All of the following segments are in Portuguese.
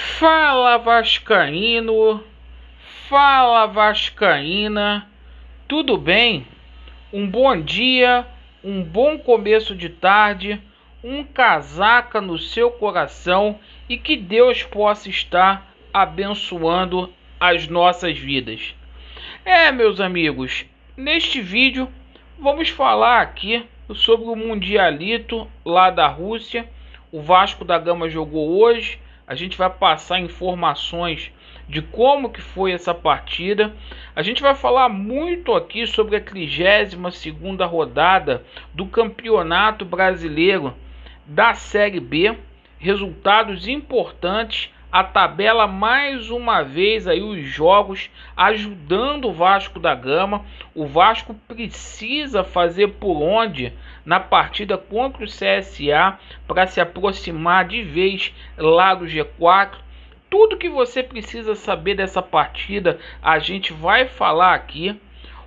Fala Vascaíno, fala Vascaína, tudo bem? Um bom dia, um bom começo de tarde, um casaca no seu coração e que Deus possa estar abençoando as nossas vidas. É, meus amigos, neste vídeo vamos falar aqui sobre o Mundialito lá da Rússia. O Vasco da Gama jogou hoje a gente vai passar informações de como que foi essa partida. A gente vai falar muito aqui sobre a 32 rodada do Campeonato Brasileiro da Série B, resultados importantes a tabela mais uma vez aí os jogos ajudando o Vasco da Gama. O Vasco precisa fazer por onde na partida contra o CSA para se aproximar de vez lá do G4. Tudo que você precisa saber dessa partida, a gente vai falar aqui.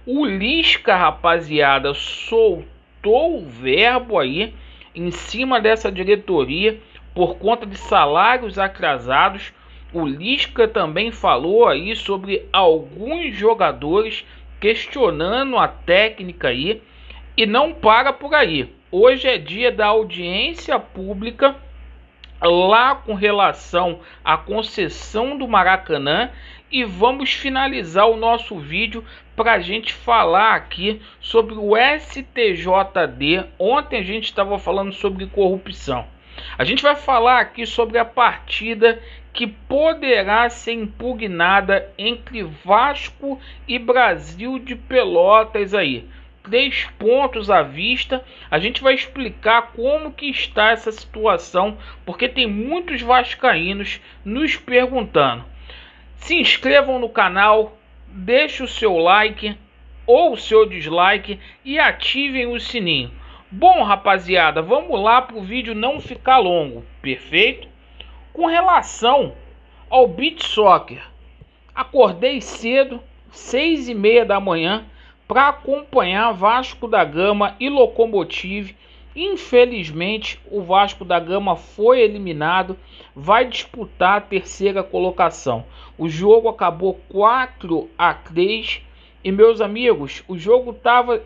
O Lisca, rapaziada, soltou o verbo aí em cima dessa diretoria por conta de salários atrasados. O Lisca também falou aí sobre alguns jogadores questionando a técnica aí e não para por aí. Hoje é dia da audiência pública lá com relação à concessão do Maracanã e vamos finalizar o nosso vídeo para a gente falar aqui sobre o STJD. Ontem a gente estava falando sobre corrupção. A gente vai falar aqui sobre a partida que poderá ser impugnada entre Vasco e Brasil de Pelotas aí. Três pontos à vista. A gente vai explicar como que está essa situação, porque tem muitos vascaínos nos perguntando. Se inscrevam no canal, deixe o seu like ou o seu dislike e ativem o sininho. Bom, rapaziada, vamos lá para o vídeo não ficar longo, perfeito? Com relação ao beat soccer, acordei cedo, seis e meia da manhã, para acompanhar Vasco da Gama e Locomotive. Infelizmente, o Vasco da Gama foi eliminado, vai disputar a terceira colocação. O jogo acabou 4 a 3 e meus amigos, o jogo estava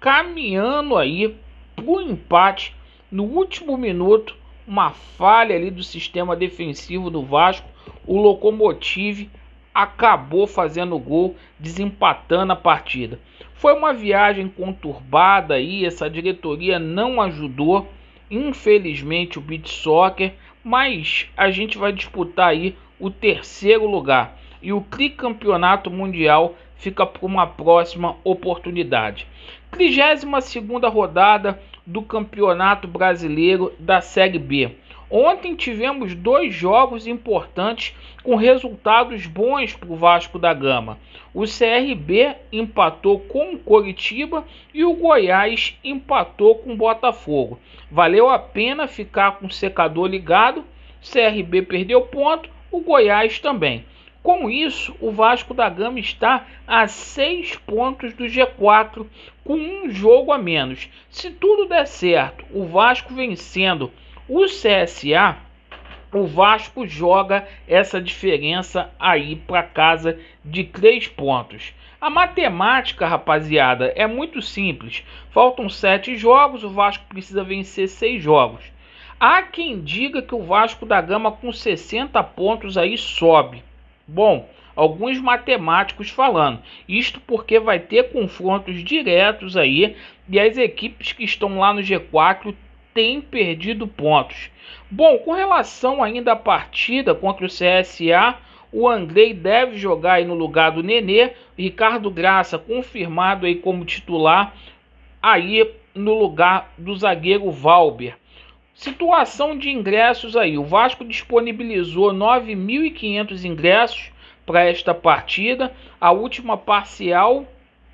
caminhando aí pro empate no último minuto, uma falha ali do sistema defensivo do Vasco, o Locomotive acabou fazendo gol, desempatando a partida. Foi uma viagem conturbada aí, essa diretoria não ajudou, infelizmente o Beat Soccer, mas a gente vai disputar aí o terceiro lugar. E o tricampeonato mundial fica para uma próxima oportunidade. 32 rodada do Campeonato Brasileiro da Série B. Ontem tivemos dois jogos importantes com resultados bons para o Vasco da Gama. O CRB empatou com o Coritiba e o Goiás empatou com o Botafogo. Valeu a pena ficar com o secador ligado. CRB perdeu ponto, o Goiás também. Com isso, o Vasco da Gama está a seis pontos do G4, com um jogo a menos. Se tudo der certo, o Vasco vencendo o CSA, o Vasco joga essa diferença aí para casa de três pontos. A matemática, rapaziada, é muito simples. Faltam sete jogos, o Vasco precisa vencer seis jogos. Há quem diga que o Vasco da Gama com 60 pontos aí sobe. Bom, alguns matemáticos falando. Isto porque vai ter confrontos diretos aí e as equipes que estão lá no G4 têm perdido pontos. Bom, com relação ainda à partida contra o CSA, o Andrei deve jogar aí no lugar do Nenê, Ricardo Graça confirmado aí como titular aí no lugar do zagueiro Valber. Situação de ingressos aí. O Vasco disponibilizou 9.500 ingressos para esta partida. A última parcial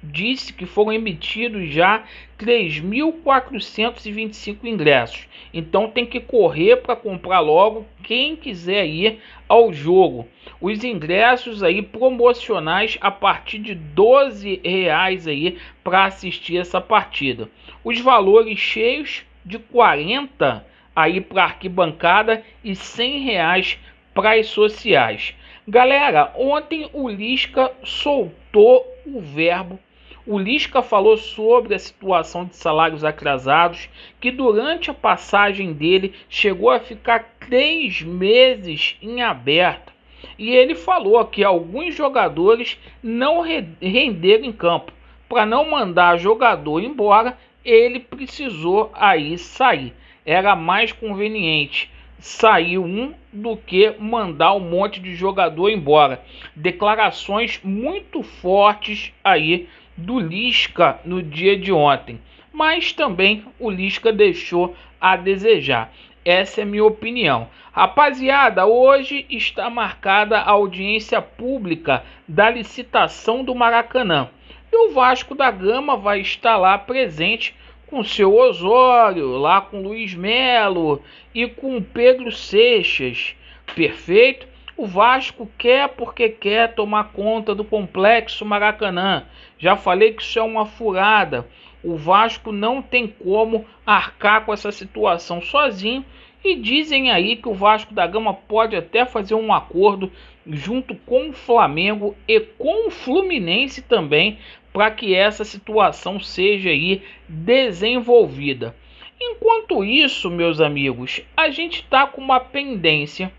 disse que foram emitidos já 3.425 ingressos. Então tem que correr para comprar logo quem quiser ir ao jogo. Os ingressos aí promocionais a partir de 12 reais aí para assistir essa partida. Os valores cheios de 40 aí para arquibancada e 100 reais para as sociais. Galera, ontem o Lisca soltou o verbo. O Lisca falou sobre a situação de salários atrasados, que durante a passagem dele chegou a ficar três meses em aberto. E ele falou que alguns jogadores não renderam em campo. Para não mandar jogador embora, ele precisou aí sair era mais conveniente sair um do que mandar um monte de jogador embora. Declarações muito fortes aí do Lisca no dia de ontem, mas também o Lisca deixou a desejar. Essa é minha opinião. Rapaziada, hoje está marcada a audiência pública da licitação do Maracanã. E o Vasco da Gama vai estar lá presente com o seu Osório, lá com Luiz Melo e com Pedro Seixas. Perfeito? O Vasco quer porque quer tomar conta do complexo Maracanã. Já falei que isso é uma furada. O Vasco não tem como arcar com essa situação sozinho. E dizem aí que o Vasco da Gama pode até fazer um acordo junto com o Flamengo e com o Fluminense também para que essa situação seja aí desenvolvida. Enquanto isso, meus amigos, a gente está com uma pendência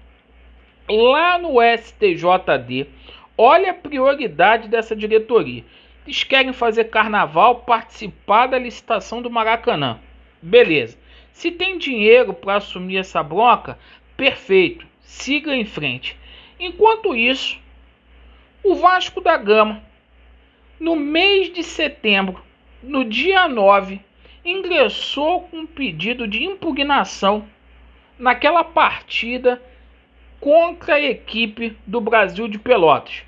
lá no STJD. Olha a prioridade dessa diretoria. Eles querem fazer carnaval, participar da licitação do Maracanã. Beleza. Se tem dinheiro para assumir essa bronca, perfeito, siga em frente. Enquanto isso, o Vasco da Gama no mês de setembro, no dia 9, ingressou com um pedido de impugnação naquela partida contra a equipe do Brasil de Pelotas.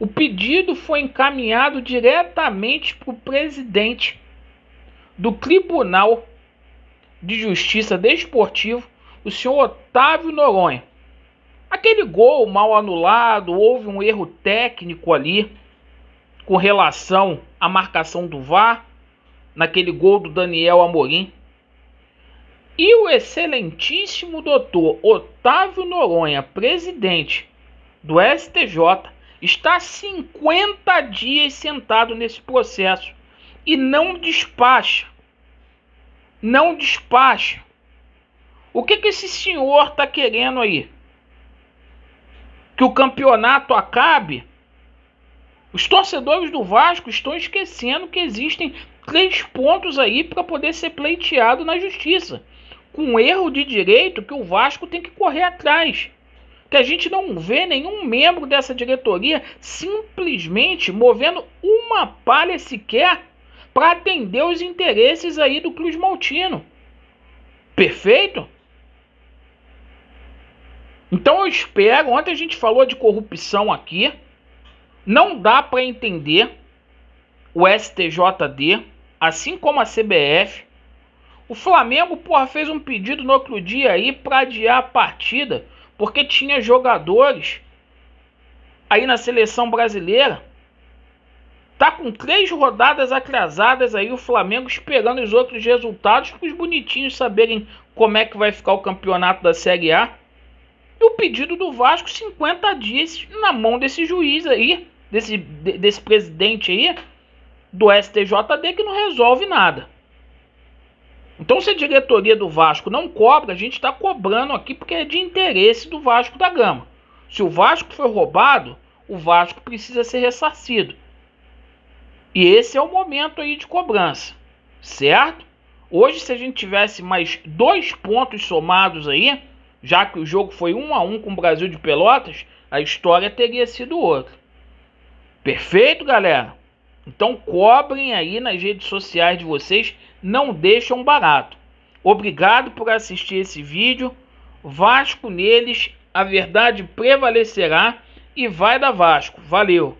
O pedido foi encaminhado diretamente para o presidente do Tribunal de Justiça Desportivo, o senhor Otávio Noronha. Aquele gol mal anulado, houve um erro técnico ali com relação à marcação do VAR naquele gol do Daniel Amorim. E o excelentíssimo doutor Otávio Noronha, presidente do STJ, está 50 dias sentado nesse processo e não despacha. Não despacha. O que, que esse senhor está querendo aí? Que o campeonato acabe os torcedores do Vasco estão esquecendo que existem três pontos aí para poder ser pleiteado na justiça. Com um erro de direito que o Vasco tem que correr atrás. Que a gente não vê nenhum membro dessa diretoria simplesmente movendo uma palha sequer para atender os interesses aí do Cruz Maltino. Perfeito? Então eu espero. Ontem a gente falou de corrupção aqui. Não dá para entender o STJD, assim como a CBF. O Flamengo, porra, fez um pedido no outro dia aí para adiar a partida, porque tinha jogadores aí na seleção brasileira. Tá com três rodadas atrasadas aí o Flamengo esperando os outros resultados para os bonitinhos saberem como é que vai ficar o campeonato da Série A. E o pedido do Vasco 50 dias na mão desse juiz aí desse, desse presidente aí do STJD que não resolve nada. Então, se a diretoria do Vasco não cobra, a gente está cobrando aqui porque é de interesse do Vasco da Gama. Se o Vasco foi roubado, o Vasco precisa ser ressarcido. E esse é o momento aí de cobrança, certo? Hoje, se a gente tivesse mais dois pontos somados aí, já que o jogo foi um a um com o Brasil de Pelotas, a história teria sido outra. Perfeito, galera? Então cobrem aí nas redes sociais de vocês, não deixam barato. Obrigado por assistir esse vídeo. Vasco neles, a verdade prevalecerá e vai da Vasco. Valeu!